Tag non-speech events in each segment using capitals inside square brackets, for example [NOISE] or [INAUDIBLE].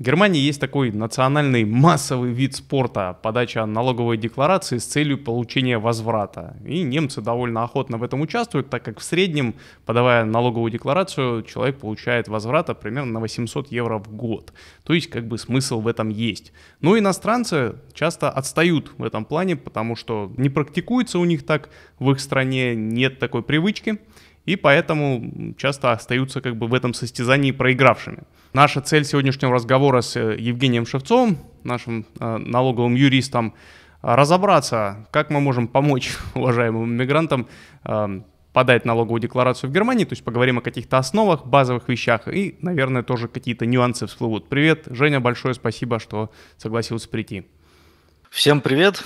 В Германии есть такой национальный массовый вид спорта – подача налоговой декларации с целью получения возврата. И немцы довольно охотно в этом участвуют, так как в среднем, подавая налоговую декларацию, человек получает возврата примерно на 800 евро в год. То есть как бы смысл в этом есть. Но иностранцы часто отстают в этом плане, потому что не практикуется у них так в их стране, нет такой привычки – и поэтому часто остаются как бы в этом состязании проигравшими. Наша цель сегодняшнего разговора с э, Евгением Шевцовым, нашим э, налоговым юристом, э, разобраться, как мы можем помочь [LAUGHS] уважаемым мигрантам подать налоговую декларацию в Германии, то есть поговорим о каких-то основах, базовых вещах и, наверное, тоже какие-то нюансы всплывут. Привет, Женя, большое спасибо, что согласился прийти. Всем привет.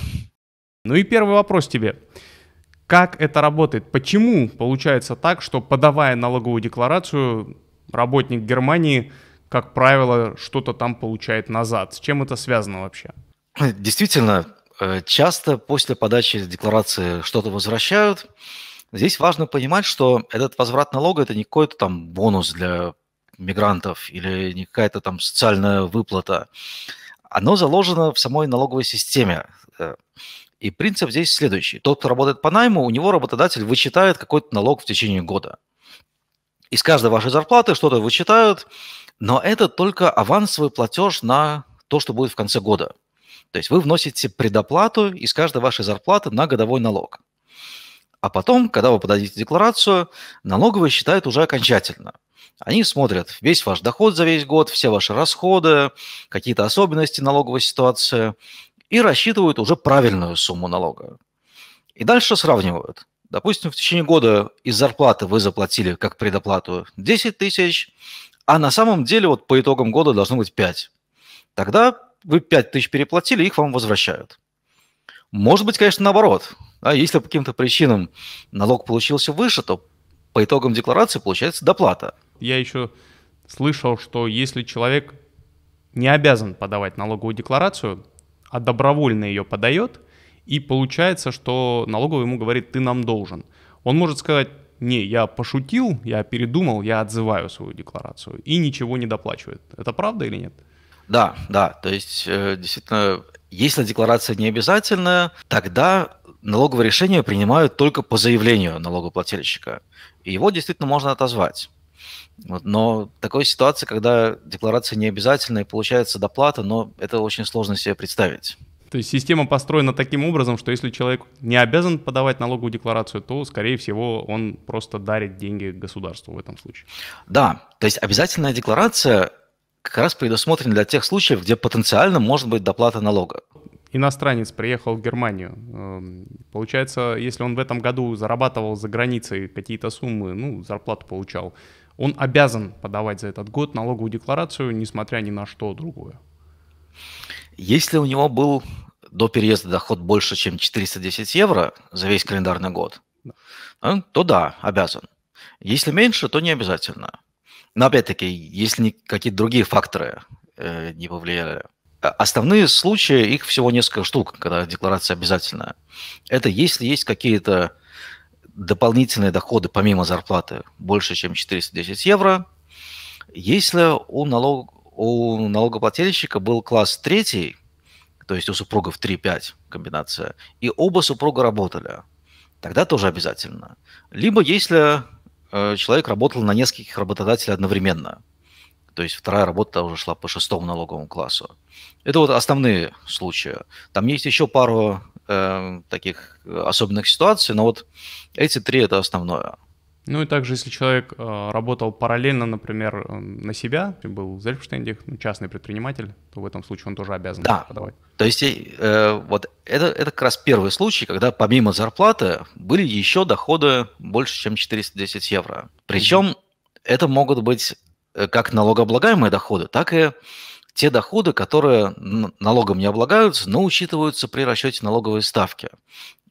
Ну и первый вопрос тебе. Как это работает? Почему получается так, что подавая налоговую декларацию, работник Германии, как правило, что-то там получает назад? С чем это связано вообще? Действительно, э, часто после подачи декларации что-то возвращают. Здесь важно понимать, что этот возврат налога – это не какой-то там бонус для мигрантов или не какая-то там социальная выплата. Оно заложено в самой налоговой системе. Э, и принцип здесь следующий. Тот, кто работает по найму, у него работодатель вычитает какой-то налог в течение года. Из каждой вашей зарплаты что-то вычитают, но это только авансовый платеж на то, что будет в конце года. То есть вы вносите предоплату из каждой вашей зарплаты на годовой налог. А потом, когда вы подадите декларацию, налоговые считают уже окончательно. Они смотрят весь ваш доход за весь год, все ваши расходы, какие-то особенности налоговой ситуации, и рассчитывают уже правильную сумму налога. И дальше сравнивают. Допустим, в течение года из зарплаты вы заплатили как предоплату 10 тысяч, а на самом деле вот по итогам года должно быть 5. Тогда вы 5 тысяч переплатили, их вам возвращают. Может быть, конечно, наоборот. А если по каким-то причинам налог получился выше, то по итогам декларации получается доплата. Я еще слышал, что если человек не обязан подавать налоговую декларацию, а добровольно ее подает, и получается, что налоговый ему говорит, ты нам должен. Он может сказать, не, я пошутил, я передумал, я отзываю свою декларацию и ничего не доплачивает. Это правда или нет? Да, да, то есть э, действительно, если декларация не обязательная, тогда налоговое решение принимают только по заявлению налогоплательщика. И его действительно можно отозвать. Вот, но такой ситуации, когда декларация не обязательна и получается доплата, но это очень сложно себе представить. То есть система построена таким образом, что если человек не обязан подавать налоговую декларацию, то, скорее всего, он просто дарит деньги государству в этом случае. Да, то есть обязательная декларация как раз предусмотрена для тех случаев, где потенциально может быть доплата налога. Иностранец приехал в Германию. Эм, получается, если он в этом году зарабатывал за границей какие-то суммы, ну, зарплату получал, он обязан подавать за этот год налоговую декларацию, несмотря ни на что другое. Если у него был до переезда доход больше, чем 410 евро за весь календарный год, да. Э, то да, обязан. Если меньше, то не обязательно. Но опять-таки, если какие-то другие факторы э, не повлияли. А основные случаи, их всего несколько штук, когда декларация обязательная. Это если есть какие-то дополнительные доходы помимо зарплаты больше, чем 410 евро, если у, налог, у налогоплательщика был класс третий, то есть у супругов 3-5 комбинация, и оба супруга работали, тогда тоже обязательно. Либо если э, человек работал на нескольких работодателей одновременно, то есть вторая работа уже шла по шестому налоговому классу. Это вот основные случаи. Там есть еще пару Э, таких особенных ситуаций, но вот эти три это основное. Ну и также, если человек э, работал параллельно, например, э, на себя, был зельфштендик, ну, частный предприниматель, то в этом случае он тоже обязан да. подавать. То есть э, вот это, это как раз первый случай, когда помимо зарплаты были еще доходы больше, чем 410 евро. Причем mm-hmm. это могут быть как налогооблагаемые доходы, так и те доходы, которые налогом не облагаются, но учитываются при расчете налоговой ставки.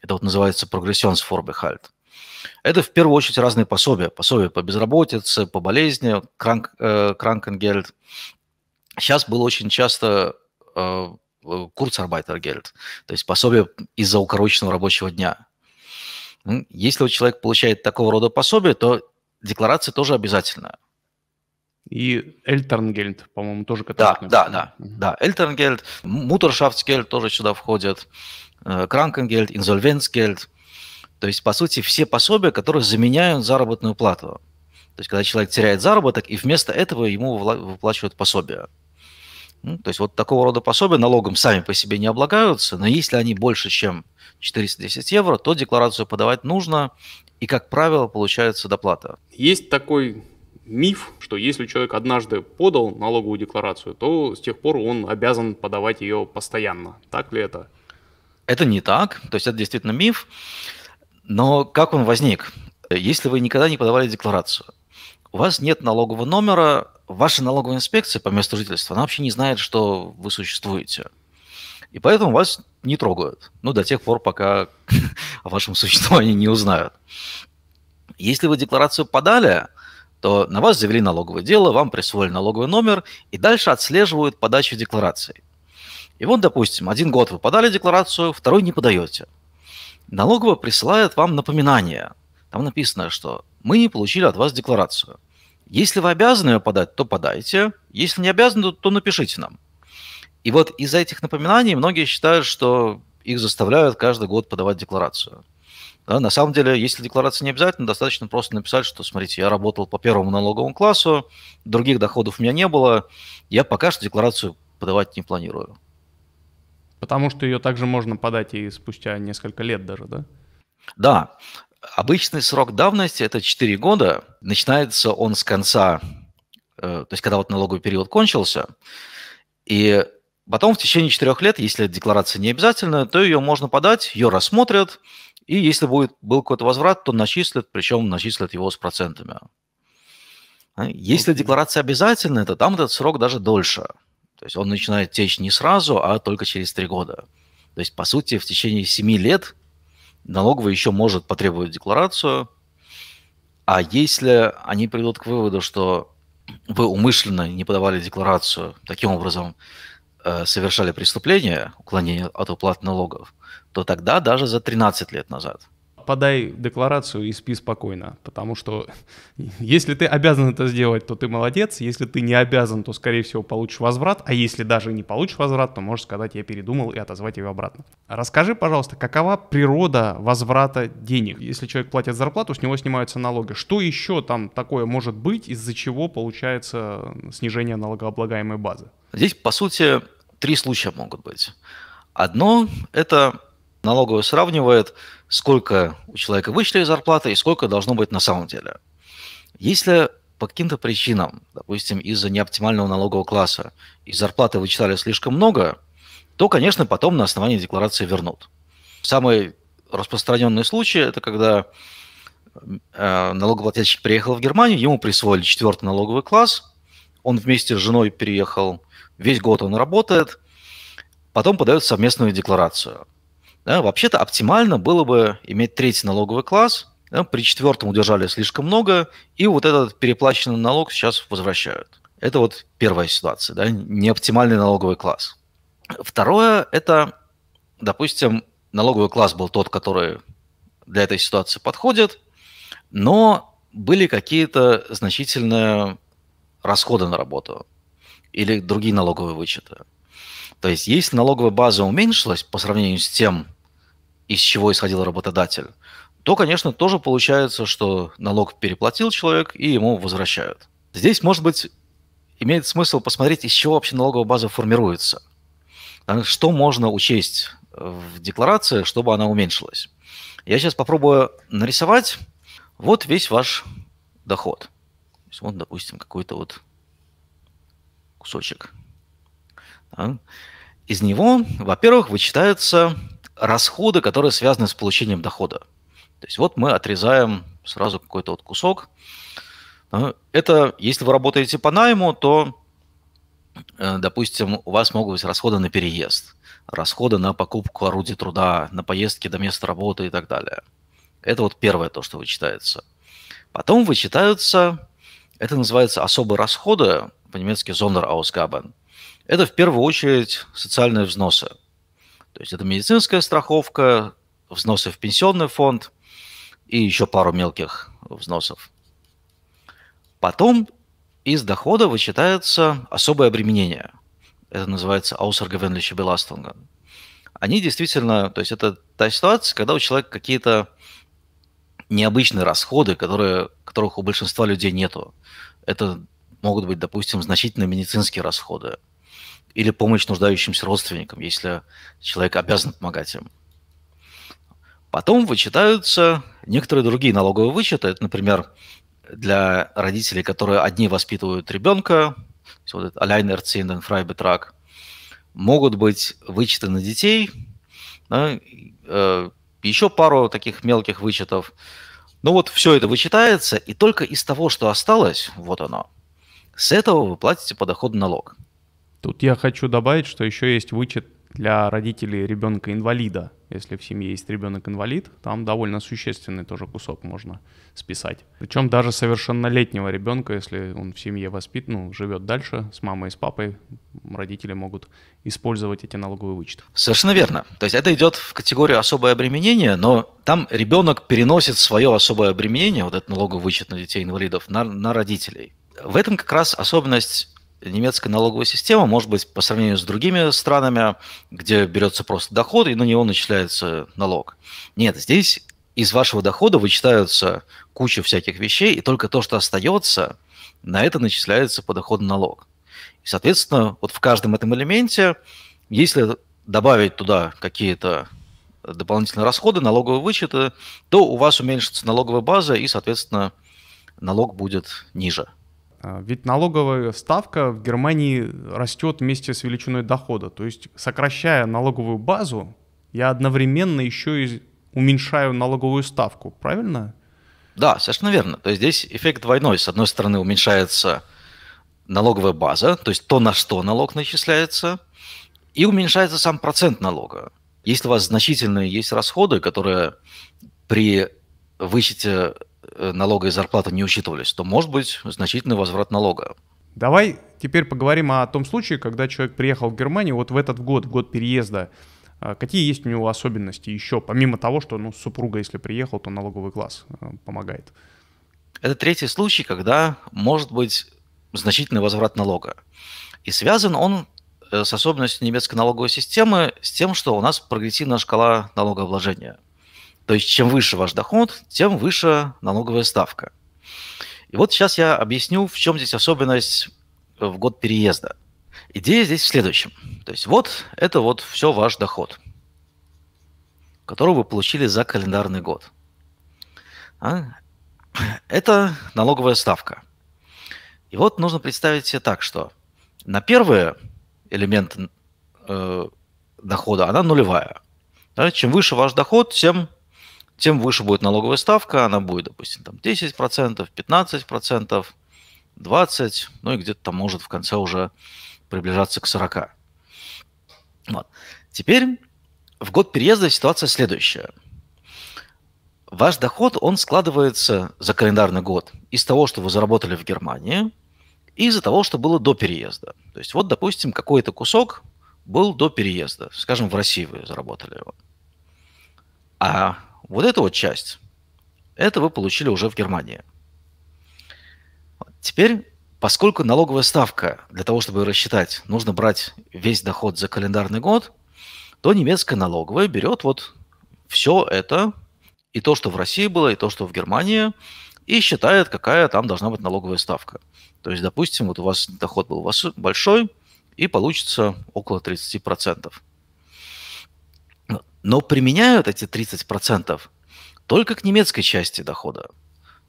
Это вот называется прогрессионсфорбехальт. Это в первую очередь разные пособия. Пособия по безработице, по болезни, кранк, э, кранкенгельд. Сейчас было очень часто э, э, курцарбайтергельд, то есть пособие из-за укороченного рабочего дня. Если человек получает такого рода пособие, то декларация тоже обязательная. И Эльтернгельд, по-моему, тоже каталог. Да, да, да, угу. да. Эльтернгельд, Мутершафтсгельд тоже сюда входят, э, Кранкенгельд, Инзольвенцгельд. То есть, по сути, все пособия, которые заменяют заработную плату. То есть, когда человек теряет заработок, и вместо этого ему выплачивают пособие. Ну, то есть, вот такого рода пособия налогом сами по себе не облагаются, но если они больше, чем 410 евро, то декларацию подавать нужно, и, как правило, получается доплата. Есть такой миф, что если человек однажды подал налоговую декларацию, то с тех пор он обязан подавать ее постоянно. Так ли это? Это не так, то есть это действительно миф. Но как он возник? Если вы никогда не подавали декларацию, у вас нет налогового номера, ваша налоговая инспекция по месту жительства, она вообще не знает, что вы существуете. И поэтому вас не трогают. Ну, до тех пор, пока [LAUGHS] о вашем существовании не узнают. Если вы декларацию подали, то на вас завели налоговое дело, вам присвоили налоговый номер и дальше отслеживают подачу декларации. И вот, допустим, один год вы подали декларацию, второй не подаете. Налоговая присылает вам напоминание. Там написано, что мы не получили от вас декларацию. Если вы обязаны ее подать, то подайте. Если не обязаны, то, то напишите нам. И вот из-за этих напоминаний многие считают, что их заставляют каждый год подавать декларацию. Да, на самом деле, если декларация не обязательно, достаточно просто написать, что, смотрите, я работал по первому налоговому классу, других доходов у меня не было, я пока что декларацию подавать не планирую. Потому что ее также можно подать и спустя несколько лет даже, да? Да. Обычный срок давности – это 4 года. Начинается он с конца, э, то есть когда вот налоговый период кончился. И потом в течение 4 лет, если декларация не обязательна, то ее можно подать, ее рассмотрят, и если будет, был какой-то возврат, то начислят, причем начислят его с процентами. А, если декларация обязательная, то там этот срок даже дольше. То есть он начинает течь не сразу, а только через три года. То есть, по сути, в течение семи лет налоговый еще может потребовать декларацию, а если они придут к выводу, что вы умышленно не подавали декларацию, таким образом э, совершали преступление, уклонение от уплаты налогов, то тогда даже за 13 лет назад. Подай декларацию и спи спокойно, потому что если ты обязан это сделать, то ты молодец, если ты не обязан, то, скорее всего, получишь возврат, а если даже не получишь возврат, то можешь сказать, я передумал и отозвать его обратно. Расскажи, пожалуйста, какова природа возврата денег? Если человек платит зарплату, с него снимаются налоги. Что еще там такое может быть, из-за чего получается снижение налогооблагаемой базы? Здесь, по сути, три случая могут быть. Одно — это налоговая сравнивает, сколько у человека вышли из зарплаты и сколько должно быть на самом деле. Если по каким-то причинам, допустим, из-за неоптимального налогового класса, из зарплаты вычитали слишком много, то, конечно, потом на основании декларации вернут. Самый распространенный случай – это когда э, налогоплательщик приехал в Германию, ему присвоили четвертый налоговый класс, он вместе с женой переехал, весь год он работает, потом подают совместную декларацию. Да, вообще-то оптимально было бы иметь третий налоговый класс, да, при четвертом удержали слишком много, и вот этот переплаченный налог сейчас возвращают. Это вот первая ситуация, да, неоптимальный налоговый класс. Второе – это, допустим, налоговый класс был тот, который для этой ситуации подходит, но были какие-то значительные расходы на работу или другие налоговые вычеты. То есть, если налоговая база уменьшилась по сравнению с тем из чего исходил работодатель, то, конечно, тоже получается, что налог переплатил человек и ему возвращают. Здесь, может быть, имеет смысл посмотреть, из чего вообще налоговая база формируется. А что можно учесть э, в декларации, чтобы она уменьшилась. Я сейчас попробую нарисовать вот весь ваш доход. Вот, допустим, какой-то вот кусочек. Из него, во-первых, вычитается расходы, которые связаны с получением дохода. То есть вот мы отрезаем сразу какой-то вот кусок. Ну, это, если вы работаете по найму, то, э, допустим, у вас могут быть расходы на переезд, расходы на покупку орудия труда, на поездки до места работы и так далее. Это вот первое то, что вычитается. Потом вычитаются, это называется особые расходы, по-немецки Sonderausgaben. Это в первую очередь социальные взносы – то есть это медицинская страховка, взносы в пенсионный фонд и еще пару мелких взносов. Потом из дохода вычитается особое обременение. Это называется аусерговенлище Беластунга. Они действительно, то есть это та ситуация, когда у человека какие-то необычные расходы, которые, которых у большинства людей нету. Это могут быть, допустим, значительные медицинские расходы – или помощь нуждающимся родственникам, если человек обязан помогать им. Потом вычитаются некоторые другие налоговые вычеты. Это, например, для родителей, которые одни воспитывают ребенка, вот этот могут быть вычеты на детей, да, э, еще пару таких мелких вычетов. Ну вот все это вычитается, и только из того, что осталось, вот оно, с этого вы платите подоходный налог – Тут я хочу добавить, что еще есть вычет для родителей ребенка-инвалида. Если в семье есть ребенок-инвалид, там довольно существенный тоже кусок можно списать. Причем даже совершеннолетнего ребенка, если он в семье воспитан, ну, живет дальше с мамой и с папой, родители могут использовать эти налоговые вычеты. Совершенно верно. То есть это идет в категорию особое обременение, но там ребенок переносит свое особое обременение, вот этот налоговый вычет на детей-инвалидов, на, на родителей. В этом как раз особенность немецкая налоговая система, может быть, по сравнению с другими странами, где берется просто доход, и на него начисляется налог. Нет, здесь из вашего дохода вычитаются куча всяких вещей, и только то, что остается, на это начисляется подоходный налог. И, соответственно, вот в каждом этом элементе, если добавить туда какие-то дополнительные расходы, налоговые вычеты, то у вас уменьшится налоговая база, и, соответственно, налог будет ниже. А, ведь налоговая ставка в Германии растет вместе с величиной дохода. То есть, сокращая налоговую базу, я одновременно еще и уменьшаю налоговую ставку, правильно? Да, совершенно верно. То есть здесь эффект двойной. С одной стороны, уменьшается налоговая база, то есть то, на что налог начисляется, и уменьшается сам процент налога. Если у вас значительные есть расходы, которые при вычете Э, налога и зарплата не учитывались, то может быть значительный возврат налога. Давай теперь поговорим о том случае, когда человек приехал в Германию вот в этот год, в год переезда. А какие есть у него особенности еще, помимо того, что ну, супруга, если приехал, то налоговый класс э, помогает? Это третий случай, когда может быть значительный возврат налога. И связан он э, с особенностью немецкой налоговой системы, с тем, что у нас прогрессивная шкала налогообложения. То есть чем выше ваш доход, тем выше налоговая ставка. И вот сейчас я объясню, в чем здесь особенность э, в год переезда. Идея здесь в следующем. То есть вот это вот все ваш доход, который вы получили за календарный год. а Это налоговая ставка. И вот нужно представить себе так, что на первый элемент э, дохода она нулевая. Да, чем выше ваш доход, тем тем выше будет налоговая ставка, она будет, допустим, там 10%, 15%, 20%, ну и где-то там может в конце уже приближаться к 40%. Вот. Теперь в год переезда ситуация следующая. Ваш доход, он складывается за календарный год из того, что вы заработали в Германии, и из-за того, что было до переезда. То есть вот, допустим, какой-то кусок был до переезда. Скажем, в России вы заработали его. А вот эту вот часть, это вы получили уже в Германии. Теперь, поскольку налоговая ставка, для того, чтобы рассчитать, нужно брать весь доход за календарный год, то немецкая налоговая берет вот все это, и то, что в России было, и то, что в Германии, и считает, какая там должна быть налоговая ставка. То есть, допустим, вот у вас доход был большой, и получится около 30% но применяют эти 30% только к немецкой части дохода.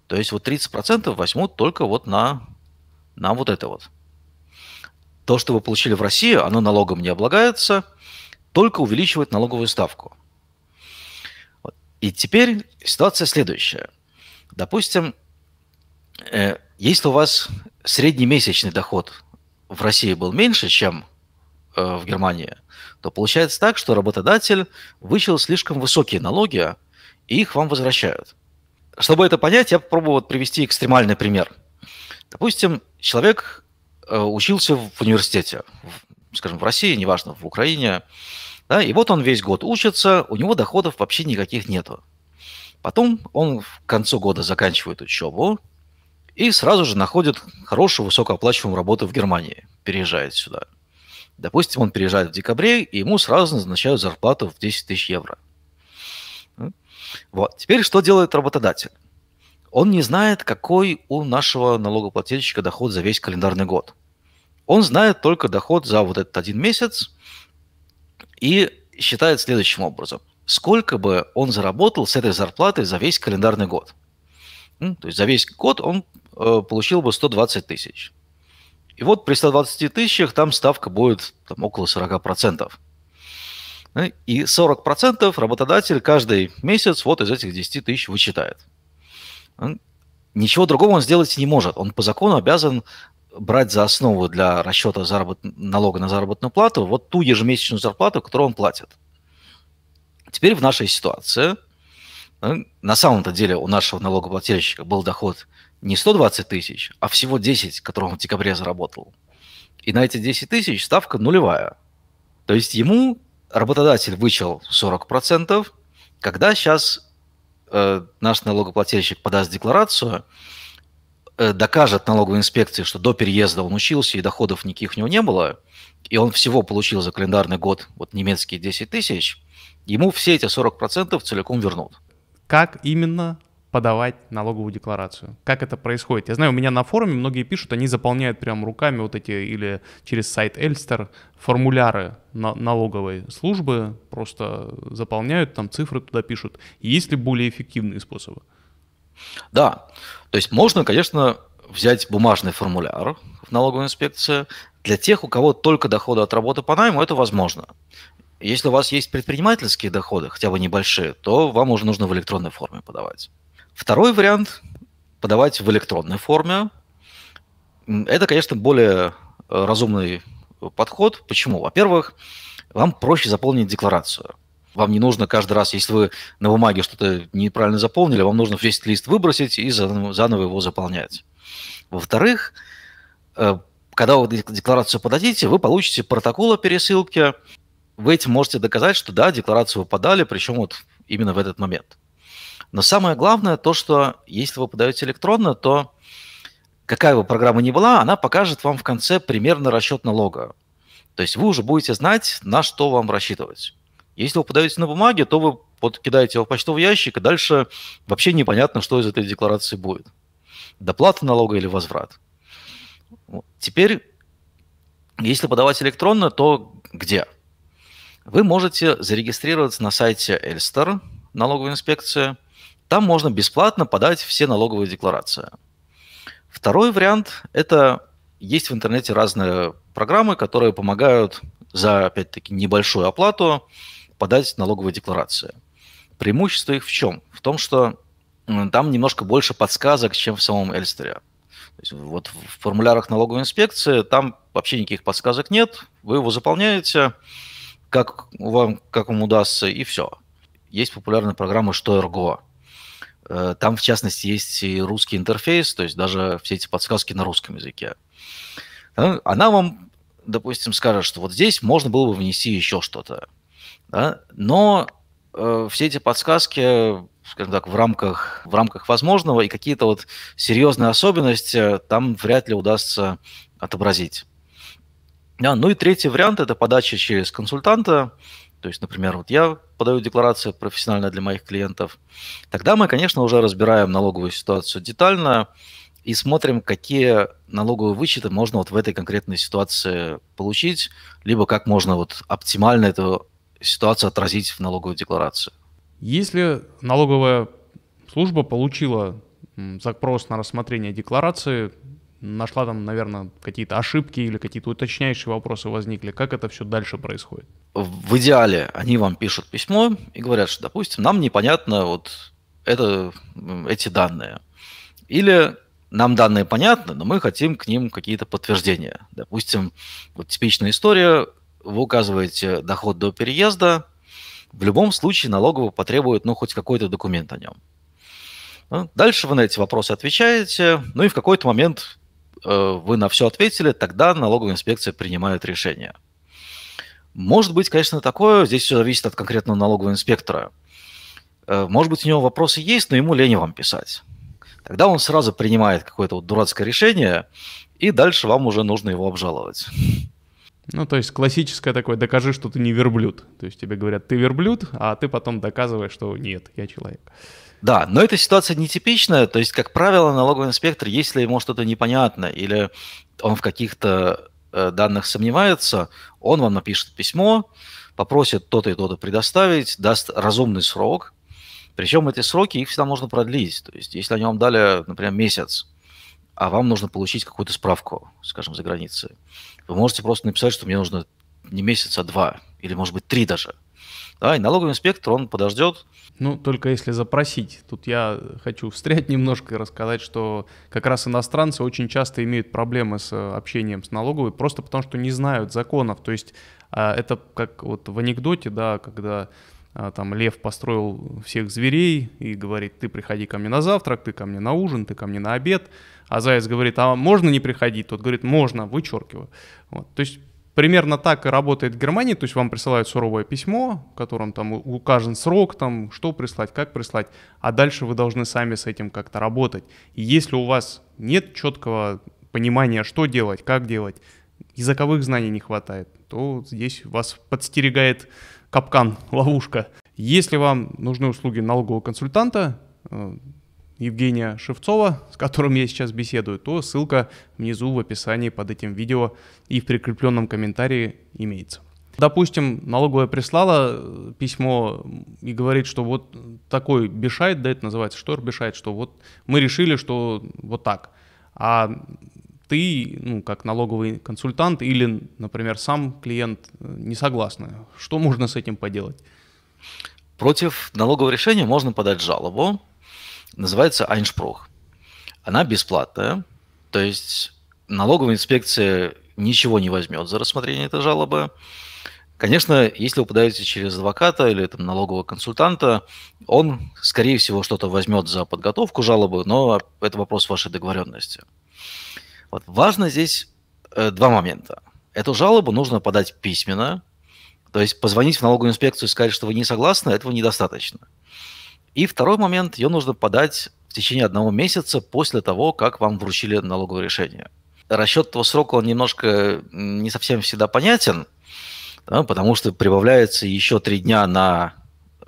То есть вот 30% возьмут только вот на, на вот это вот. То, что вы получили в России, оно налогом не облагается, только увеличивает налоговую ставку. И теперь ситуация следующая. Допустим, э, если у вас среднемесячный доход в России был меньше, чем э, в Германии, то получается так, что работодатель вычел слишком высокие налоги, и их вам возвращают. Чтобы это понять, я попробую вот привести экстремальный пример. Допустим, человек э, учился в университете, скажем, в России, неважно, в Украине, да, и вот он весь год учится, у него доходов вообще никаких нету. Потом он к концу года заканчивает учебу и сразу же находит хорошую высокооплачиваемую работу в Германии, переезжает сюда – Допустим, он приезжает в декабре, и ему сразу назначают зарплату в 10 тысяч евро. Вот. Теперь что делает работодатель? Он не знает, какой у нашего налогоплательщика доход за весь календарный год. Он знает только доход за вот этот один месяц и считает следующим образом. Сколько бы он заработал с этой зарплаты за весь календарный год? То есть за весь год он э, получил бы 120 тысяч. И вот при 120 тысячах там ставка будет там, около 40%. Ну и 40% работодатель каждый месяц вот из этих 10 тысяч вычитает. Ну, ничего другого он сделать не может. Он по закону обязан брать за основу для расчета заработ... налога на заработную плату вот ту ежемесячную зарплату, которую он платит. Теперь в нашей ситуации, ну, на самом-то деле у нашего налогоплательщика был доход не 120 тысяч, а всего 10, которым он в декабре заработал. И на эти 10 тысяч ставка нулевая. То есть ему работодатель вычел 40%, когда сейчас э, наш налогоплательщик подаст декларацию, э, докажет налоговой инспекции, что до переезда он учился и доходов никаких у него не было, и он всего получил за календарный год вот немецкие 10 тысяч, ему все эти 40% целиком вернут. Как именно подавать налоговую декларацию? Как это происходит? Я знаю, у меня на форуме многие пишут, они заполняют прям руками вот эти или через сайт Эльстер формуляры на налоговой службы, просто заполняют, там цифры туда пишут. Есть ли более эффективные способы? Да, то есть можно, конечно, взять бумажный формуляр в налоговую инспекцию. Для тех, у кого только доходы от работы по найму, это возможно. Если у вас есть предпринимательские доходы, хотя бы небольшие, то вам уже нужно в электронной форме подавать. Второй вариант – подавать в электронной форме. Это, конечно, более э, разумный подход. Почему? Во-первых, вам проще заполнить декларацию. Вам не нужно каждый раз, если вы на бумаге что-то неправильно заполнили, вам нужно весь лист выбросить и заново его заполнять. Во-вторых, э, когда вы декларацию подадите, вы получите протокол о пересылке. Вы этим можете доказать, что да, декларацию вы подали, причем вот именно в этот момент. Но самое главное то, что если вы подаете электронно, то какая бы программа ни была, она покажет вам в конце примерно расчет налога. То есть вы уже будете знать, на что вам рассчитывать. Если вы подаете на бумаге, то вы вот кидаете его в почтовый ящик, и дальше вообще непонятно, что из этой декларации будет. Доплата налога или возврат. Вот. Теперь, если подавать электронно, то где? Вы можете зарегистрироваться на сайте Эльстер, налоговая инспекция – там можно бесплатно подать все налоговые декларации. Второй вариант – это есть в интернете разные программы, которые помогают за, опять-таки, небольшую оплату подать налоговые декларации. Преимущество их в чем? В том, что там немножко больше подсказок, чем в самом Эльстере. То есть вот в формулярах налоговой инспекции там вообще никаких подсказок нет, вы его заполняете, как вам, как вам удастся, и все. Есть популярная программа «Что РГО», Э, там, в частности, есть и русский интерфейс, то есть даже все эти подсказки на русском языке. Ну, она вам, допустим, скажет, что вот здесь можно было бы внести еще что-то. Да? Но э, все эти подсказки, скажем так, в рамках, в рамках возможного и какие-то вот серьезные особенности там вряд ли удастся отобразить. Да, ну и третий вариант – это подача через консультанта. То есть, например, вот я подаю декларацию профессионально для моих клиентов. Тогда мы, конечно, уже разбираем налоговую ситуацию детально и смотрим, какие налоговые вычеты можно вот в этой конкретной ситуации получить, либо как можно вот оптимально эту ситуацию отразить в налоговой декларации. Если налоговая служба получила запрос на рассмотрение декларации, нашла там, наверное, какие-то ошибки или какие-то уточняющие вопросы возникли. Как это все дальше происходит? В идеале они вам пишут письмо и говорят, что, допустим, нам непонятно вот это, эти данные. Или нам данные понятны, но мы хотим к ним какие-то подтверждения. Допустим, вот типичная история, вы указываете доход до переезда, в любом случае налоговый потребует, ну, хоть какой-то документ о нем. Ну, дальше вы на эти вопросы отвечаете, ну и в какой-то момент Э, вы на все ответили, тогда налоговая инспекция принимает решение. Может быть, конечно, такое, здесь все зависит от конкретного налогового инспектора. Э, может быть, у него вопросы есть, но ему лень вам писать. Тогда он сразу принимает какое-то вот дурацкое решение, и дальше вам уже нужно его обжаловать. Ну, то есть классическое такое «докажи, что ты не верблюд». То есть тебе говорят «ты верблюд», а ты потом доказываешь, что «нет, я человек». Да, но эта ситуация нетипичная, то есть, как правило, налоговый инспектор, если ему что-то непонятно или он в каких-то э, данных сомневается, он вам напишет письмо, попросит то-то и то-то предоставить, даст разумный срок. Причем эти сроки, их всегда можно продлить. То есть, если они вам дали, например, месяц, а вам нужно получить какую-то справку, скажем, за границей, вы можете просто написать, что мне нужно не месяц, а два, или, может быть, три даже. Да, и налоговый инспектор, он подождет. Ну, только если запросить. Тут я хочу встрять [LAUGHS] немножко и рассказать, что как раз иностранцы очень часто имеют проблемы с э, общением с налоговой, просто потому что не знают законов. То есть а, это как вот в анекдоте, да, когда а, там лев построил всех зверей и говорит, ты приходи ко мне на завтрак, ты ко мне на ужин, ты ко мне на обед. А заяц говорит, а можно не приходить? Тот говорит, можно, вычеркиваю. Вот. То есть Примерно так и работает в Германии, то есть вам присылают суровое письмо, в котором там указан срок, там, что прислать, как прислать, а дальше вы должны сами с этим как-то работать. И если у вас нет четкого понимания, что делать, как делать, языковых знаний не хватает, то здесь вас подстерегает капкан, [LAUGHS] ловушка. Если вам нужны услуги налогового консультанта, э, Евгения Шевцова, с которым я сейчас беседую, то ссылка внизу в описании под этим видео и в прикрепленном комментарии имеется. Допустим, налоговая прислала э, письмо и говорит, что вот такой бешает, да, это называется штор бешает, что вот мы решили, что вот так. А ты, ну, как налоговый консультант или, например, сам клиент э, не согласны. Что можно с этим поделать? Против налогового решения можно подать жалобу называется Einspruch. Она бесплатная, то есть налоговая инспекция ничего не возьмет за рассмотрение этой жалобы. Конечно, если вы подаете через адвоката или там, налогового консультанта, он, скорее всего, что-то возьмет за подготовку жалобы, но это вопрос вашей договоренности. Вот важно здесь э, два момента. Эту жалобу нужно подать письменно, то есть позвонить в налоговую инспекцию и сказать, что вы не согласны, этого недостаточно. И второй момент, ее нужно подать в течение одного месяца после того, как вам вручили налоговое решение. Расчет этого срока он немножко не совсем всегда понятен, да, потому что прибавляется еще три дня на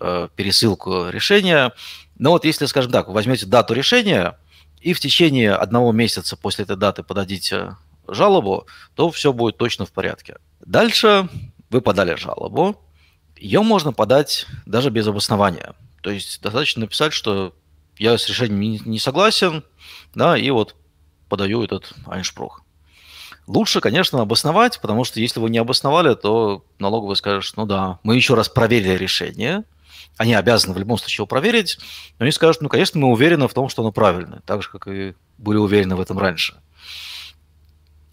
э, пересылку решения. Но вот если, скажем так, возьмете дату решения и в течение одного месяца после этой даты подадите жалобу, то все будет точно в порядке. Дальше вы подали жалобу. Ее можно подать даже без обоснования. То есть достаточно написать, что я с решением не, согласен, да, и вот подаю этот айншпрох. Лучше, конечно, обосновать, потому что если вы не обосновали, то налоговый скажет, ну да, мы еще раз проверили решение, они обязаны в любом случае его проверить, но они скажут, ну, конечно, мы уверены в том, что оно правильное, так же, как и были уверены в этом раньше.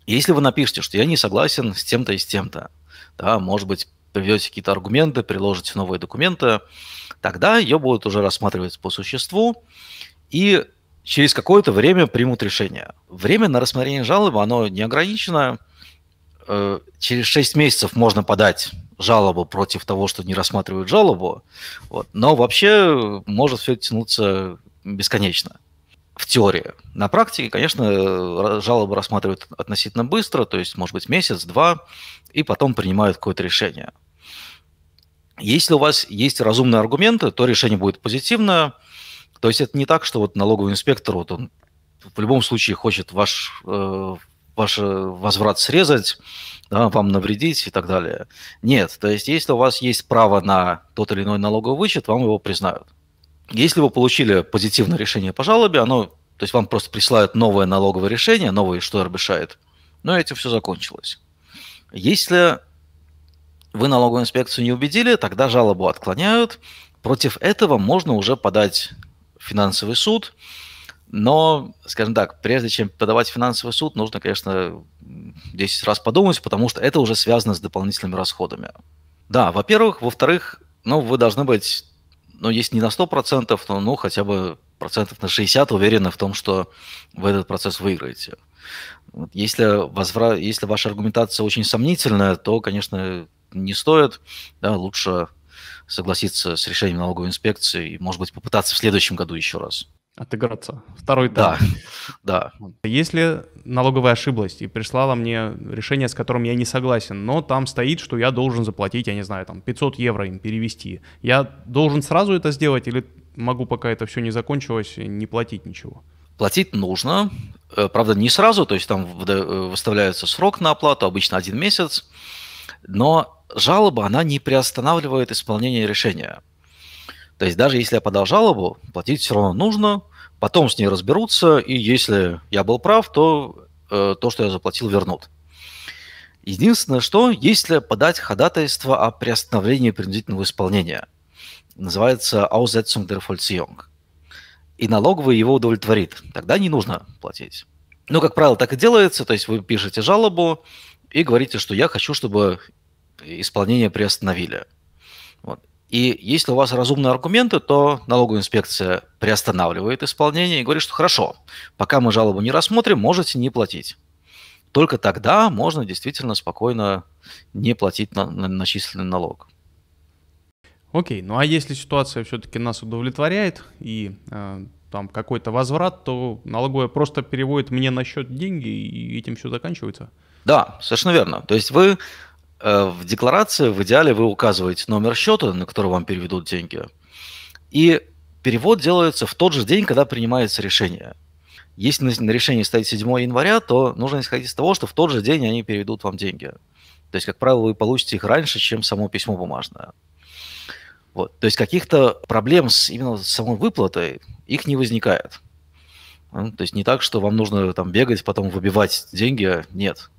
если вы напишете, что я не согласен с тем-то и с тем-то, да, может быть, приведете какие-то аргументы, приложите новые документы, тогда ее будут уже рассматривать по существу и через какое-то время примут решение. Время на рассмотрение жалобы, оно не ограничено. Э, через 6 месяцев можно подать жалобу против того, что не рассматривают жалобу, вот. но вообще может все тянуться бесконечно в теории. На практике, конечно, жалобы рассматривают относительно быстро, то есть, может быть, месяц-два, и потом принимают какое-то решение. Если у вас есть разумные аргументы, то решение будет позитивное. То есть это не так, что вот налоговый инспектор, вот он в любом случае хочет ваш, э, ваш э, возврат срезать, да, вам навредить и так далее. Нет, то есть если у вас есть право на тот или иной налоговый вычет, вам его признают. Если вы получили позитивное решение по жалобе, оно, то есть вам просто присылают новое налоговое решение, новое, что обещает, но ну, этим все закончилось. Если вы налоговую инспекцию не убедили, тогда жалобу отклоняют. Против этого можно уже подать финансовый суд. Но, скажем так, прежде чем подавать финансовый суд, нужно, конечно, 10 раз подумать, потому что это уже связано с дополнительными расходами. Да, во-первых. Во-вторых, ну, вы должны быть, ну, если не на 100%, но, ну, хотя бы процентов на 60 уверены в том, что вы этот процесс выиграете. Если, возвра... Если ваша аргументация очень сомнительная, то, конечно, не стоит, да, лучше согласиться с решением налоговой инспекции и, может быть, попытаться в следующем году еще раз. Отыграться. Второй этап. Да, [LAUGHS] да. Если налоговая ошиблась и прислала мне решение, с которым я не согласен, но там стоит, что я должен заплатить, я не знаю, там 500 евро им перевести, я должен сразу это сделать или могу, пока это все не закончилось, не платить ничего? Платить нужно, э, правда, не сразу, то есть там э, выставляется срок на оплату, обычно один месяц, но жалоба, она не приостанавливает исполнение решения. То есть даже если я подал жалобу, платить все равно нужно, потом с ней разберутся, и если я был прав, то э, то, что я заплатил, вернут. Единственное, что если подать ходатайство о приостановлении принудительного исполнения, называется Aussetzung der Vollziehung, и налоговый его удовлетворит, тогда не нужно платить. Ну, как правило, так и делается, то есть вы пишете жалобу и говорите, что я хочу, чтобы исполнение приостановили. Вот. И если у вас разумные аргументы, то налоговая инспекция приостанавливает исполнение и говорит, что хорошо, пока мы жалобу не рассмотрим, можете не платить. Только тогда можно действительно спокойно не платить на, на, начисленный налог. Окей, ну а если ситуация все-таки нас удовлетворяет и э, там какой-то возврат, то налоговая просто переводит мне на счет деньги и этим все заканчивается? Да, совершенно верно. То есть вы Э, в декларации в идеале вы указываете номер счета, на который вам переведут деньги, и перевод делается в тот же день, когда принимается решение. Если на решении стоит 7 января, то нужно исходить из того, что в тот же день они переведут вам деньги. То есть, как правило, вы получите их раньше, чем само письмо бумажное. Вот. То есть каких-то проблем с именно с самой выплатой их не возникает. Ну, то есть не так, что вам нужно там бегать, потом выбивать деньги. Нет.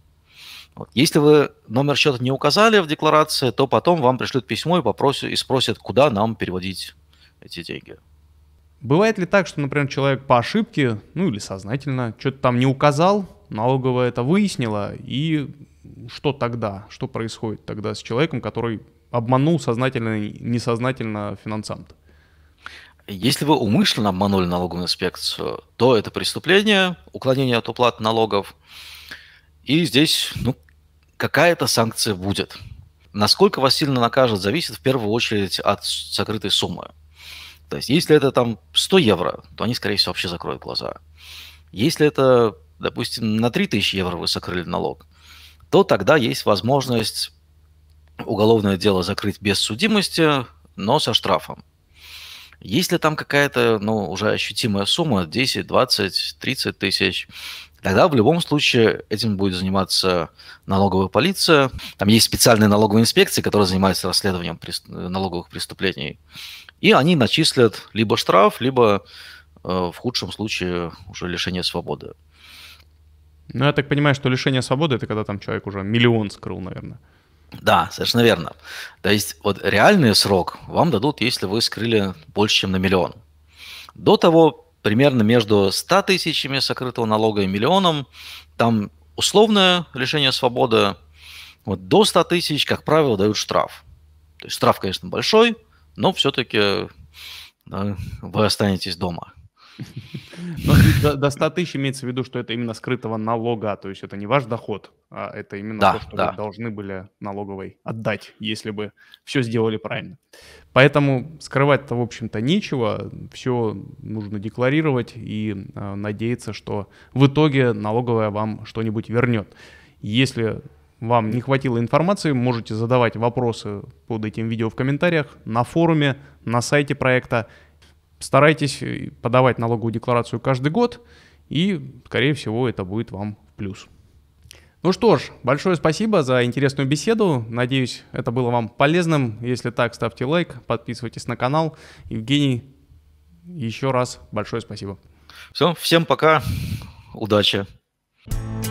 Вот. Если вы номер счета не указали в декларации, то потом вам пришлют письмо и, попросят, и спросят, куда нам переводить эти деньги. Бывает ли так, что, например, человек по ошибке, ну или сознательно, что-то там не указал, налоговая это выяснила, и что тогда? Что происходит тогда с человеком, который обманул сознательно, несознательно финансант? Если вы умышленно обманули налоговую инспекцию, то это преступление, уклонение от уплаты налогов. И здесь, ну, какая-то санкция будет. Насколько вас сильно накажет, зависит в первую очередь от закрытой суммы. То есть, если это там 100 евро, то они, скорее всего, вообще закроют глаза. Если это, допустим, на 3000 евро вы сокрыли налог, то тогда есть возможность уголовное дело закрыть без судимости, но со штрафом. Если там какая-то, ну, уже ощутимая сумма, 10, 20, 30 тысяч, тогда в любом случае этим будет заниматься налоговая полиция. Там есть специальные налоговые инспекции, которые занимаются расследованием налоговых преступлений. И они начислят либо штраф, либо э, в худшем случае уже лишение свободы. Ну, я так понимаю, что лишение свободы – это когда там человек уже миллион скрыл, наверное. Да, совершенно верно. То есть вот реальный срок вам дадут, если вы скрыли больше, чем на миллион. До того примерно между 100 тысячами сокрытого налога и миллионом. Там условное лишение свободы вот до 100 тысяч, как правило, дают штраф. То есть штраф, конечно, большой, но все-таки да, э, вы останетесь дома. Но ну, до 100 тысяч имеется в виду, что это именно скрытого налога, то есть это не ваш доход, а это именно да, то, что да. вы должны были налоговой отдать, если бы все сделали правильно. Поэтому скрывать-то, в общем-то, нечего, все нужно декларировать и э, надеяться, что в итоге налоговая вам что-нибудь вернет. Если вам не хватило информации, можете задавать вопросы под этим видео в комментариях, на форуме, на сайте проекта – Старайтесь э, подавать налоговую декларацию каждый год, и, скорее всего, это будет вам в плюс. Ну что ж, большое спасибо за интересную беседу. Надеюсь, это было вам полезным. Если так, ставьте лайк, подписывайтесь на канал. Евгений, еще раз большое спасибо. Все, всем пока, удачи. thank